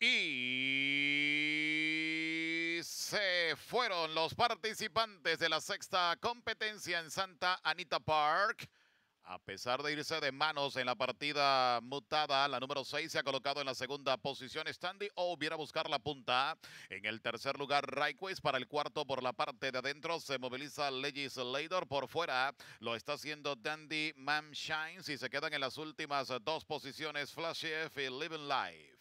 Y se fueron los participantes de la sexta competencia en Santa Anita Park. A pesar de irse de manos en la partida mutada, la número 6 se ha colocado en la segunda posición. Standy O hubiera a buscar la punta. En el tercer lugar, Raikwes. Para el cuarto, por la parte de adentro, se moviliza Legislator. Por fuera, lo está haciendo Dandy Mamshines. Y se quedan en las últimas dos posiciones, Flash F y Living Life.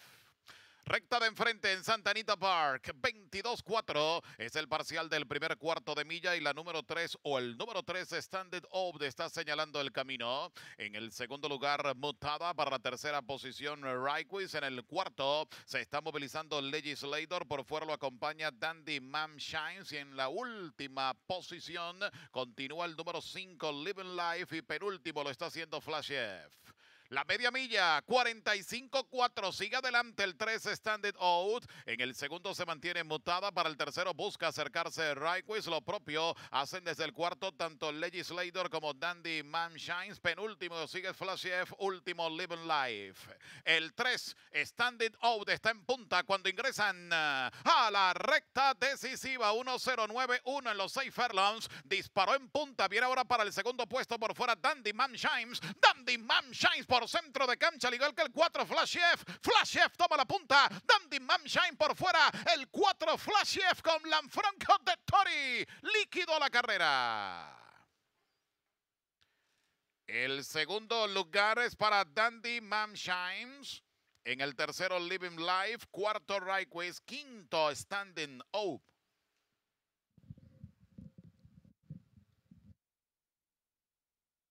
Recta de enfrente en Santa Anita Park. 22-4 es el parcial del primer cuarto de milla y la número 3 o el número 3 Standard está señalando el camino. En el segundo lugar, Mutada para la tercera posición, Raikwis. En el cuarto se está movilizando Legislator. Por fuera lo acompaña Dandy Mamshines. Y en la última posición continúa el número 5, Living Life. Y penúltimo lo está haciendo Flash F. La media milla, 45-4. Sigue adelante el 3 Standard Out. En el segundo se mantiene mutada. Para el tercero busca acercarse Raikwiz. Lo propio hacen desde el cuarto tanto Legislator como Dandy Shines. Penúltimo sigue Flash F. Último Living Life. El 3 Standard Out está en punta cuando ingresan eh, a la recta decisiva. 1-0-9-1 en los 6 fairlands Disparó en punta. Viene ahora para el segundo puesto por fuera Dandy Shines. Dandy Manshines por por centro de cancha, al igual que el 4 Flash Flashief toma la punta. Dandy Mamshine por fuera. El 4 Flashief con Lanfranco de Tori. Líquido la carrera. El segundo lugar es para Dandy Mamshines. En el tercero, Living Life. Cuarto, Right Quinto, Standing Oak.